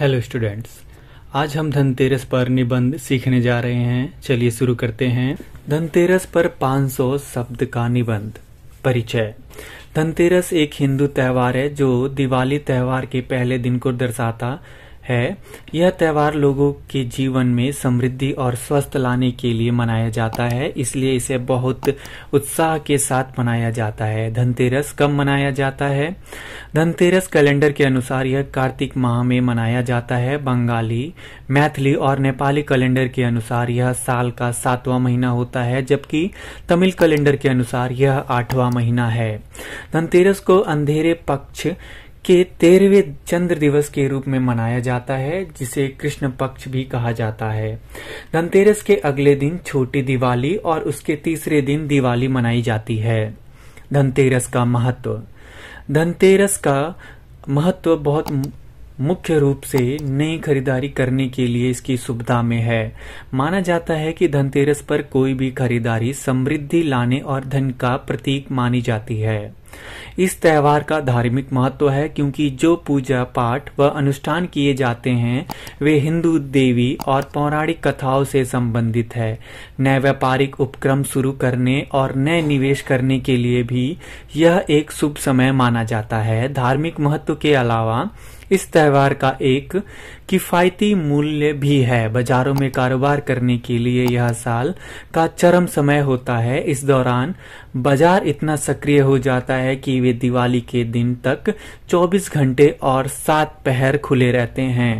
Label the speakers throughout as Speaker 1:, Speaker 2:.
Speaker 1: hello students आज हम धनतेरस पर निबंध सीखने जा रहे हैं चलिए शुरू करते हैं धनतेरस पर 500 शब्द का निबंध परिचय धनतेरस एक हिंदू त्यौहार है जो दिवाली त्यौहार के पहले दिन को दर्शाता है यह त्यौहार लोगों के जीवन में समृद्धि और स्वस्थ लाने के लिए मनाया जाता है इसलिए इसे बहुत उत्साह के साथ मनाया जाता है धनतेरस कब मनाया जाता है धनतेरस कैलेंडर के अनुसार यह कार्तिक माह में मनाया जाता है बंगाली मैथिली और नेपाली कैलेंडर के अनुसार यह साल का सातवां महीना होता है जबकि तमिल कैलेंडर के अनुसार यह आठवां महीना है धनतेरस को अंधेरे पक्ष के तेरहवें चंद्र दिवस के रूप में मनाया जाता है जिसे कृष्ण पक्ष भी कहा जाता है धनतेरस के अगले दिन छोटी दिवाली और उसके तीसरे दिन दिवाली मनाई जाती है धनतेरस का महत्व धनतेरस का महत्व बहुत मुख्य रूप से नई खरीदारी करने के लिए इसकी सुविधा में है माना जाता है कि धनतेरस पर कोई भी खरीदारी समृद्धि लाने और धन का प्रतीक मानी जाती है इस त्यौहार का धार्मिक महत्व है क्योंकि जो पूजा पाठ व अनुष्ठान किए जाते हैं वे हिंदू देवी और पौराणिक कथाओं से संबंधित है नए व्यापारिक उपक्रम शुरू करने और नए निवेश करने के लिए भी यह एक शुभ समय माना जाता है धार्मिक महत्व के अलावा इस त्यौहार का एक किफायती मूल्य भी है बाजारों में कारोबार करने के लिए यह साल का चरम समय होता है इस दौरान बाजार इतना सक्रिय हो जाता है कि वे दिवाली के दिन तक 24 घंटे और सात पहर खुले रहते हैं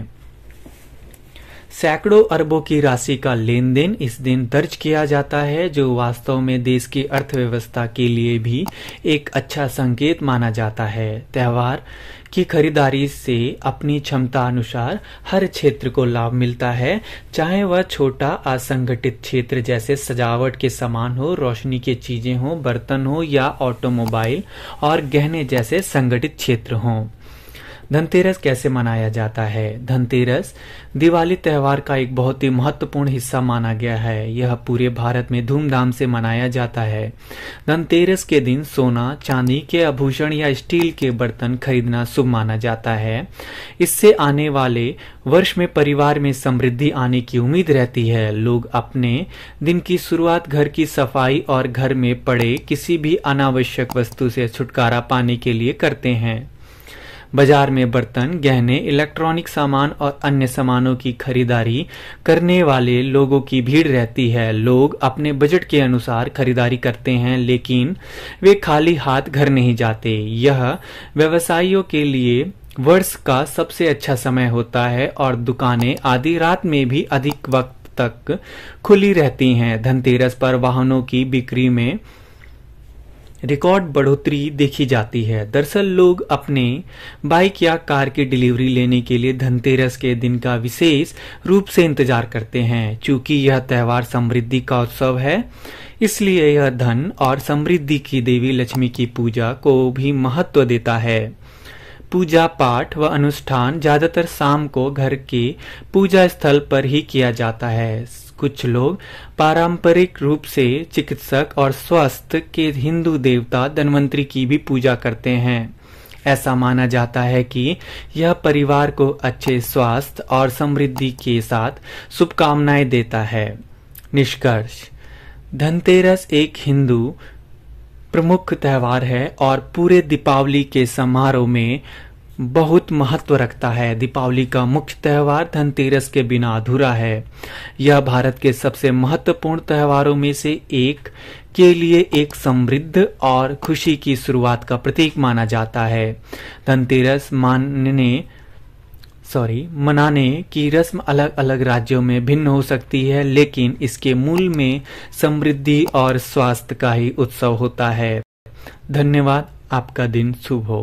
Speaker 1: सैकड़ों अरबों की राशि का लेन देन इस दिन दर्ज किया जाता है जो वास्तव में देश की अर्थव्यवस्था के लिए भी एक अच्छा संकेत माना जाता है त्यौहार की खरीदारी से अपनी क्षमता अनुसार हर क्षेत्र को लाभ मिलता है चाहे वह छोटा असंगठित क्षेत्र जैसे सजावट के सामान हो रोशनी के चीजें हो बर्तन हो या ऑटोमोबाइल और गहने जैसे संगठित क्षेत्र हों धनतेरस कैसे मनाया जाता है धनतेरस दिवाली त्यौहार का एक बहुत ही महत्वपूर्ण हिस्सा माना गया है यह पूरे भारत में धूमधाम से मनाया जाता है धनतेरस के दिन सोना चांदी के आभूषण या स्टील के बर्तन खरीदना शुभ माना जाता है इससे आने वाले वर्ष में परिवार में समृद्धि आने की उम्मीद रहती है लोग अपने दिन की शुरुआत घर की सफाई और घर में पड़े किसी भी अनावश्यक वस्तु से छुटकारा पाने के लिए करते हैं बाजार में बर्तन गहने इलेक्ट्रॉनिक सामान और अन्य सामानों की खरीदारी करने वाले लोगों की भीड़ रहती है लोग अपने बजट के अनुसार खरीदारी करते हैं लेकिन वे खाली हाथ घर नहीं जाते यह व्यवसायियों के लिए वर्ष का सबसे अच्छा समय होता है और दुकानें आधी रात में भी अधिक वक्त तक खुली रहती हैं धनतेरस पर वाहनों की बिक्री में रिकॉर्ड बढ़ोतरी देखी जाती है दरअसल लोग अपने बाइक या कार की डिलीवरी लेने के लिए धनतेरस के दिन का विशेष रूप से इंतजार करते हैं चूंकि यह त्यौहार समृद्धि का उत्सव है इसलिए यह धन और समृद्धि की देवी लक्ष्मी की पूजा को भी महत्व देता है पूजा पाठ व अनुष्ठान ज्यादातर शाम को घर के पूजा स्थल पर ही किया जाता है कुछ लोग पारंपरिक रूप से चिकित्सक और स्वस्थ के हिंदू देवता धनवंतरी की भी पूजा करते हैं ऐसा माना जाता है कि यह परिवार को अच्छे स्वास्थ्य और समृद्धि के साथ शुभकामनाएं देता है निष्कर्ष धनतेरस एक हिंदू प्रमुख त्यौहार है और पूरे दीपावली के समारोह में बहुत महत्व रखता है दीपावली का मुख्य त्यौहार धनतेरस के बिना अधूरा है यह भारत के सबसे महत्वपूर्ण त्यौहारों में से एक के लिए एक समृद्ध और खुशी की शुरुआत का प्रतीक माना जाता है धनतेरस मानने सॉरी मनाने की रस्म अलग अलग राज्यों में भिन्न हो सकती है लेकिन इसके मूल में समृद्धि और स्वास्थ्य का ही उत्सव होता है धन्यवाद आपका दिन शुभ हो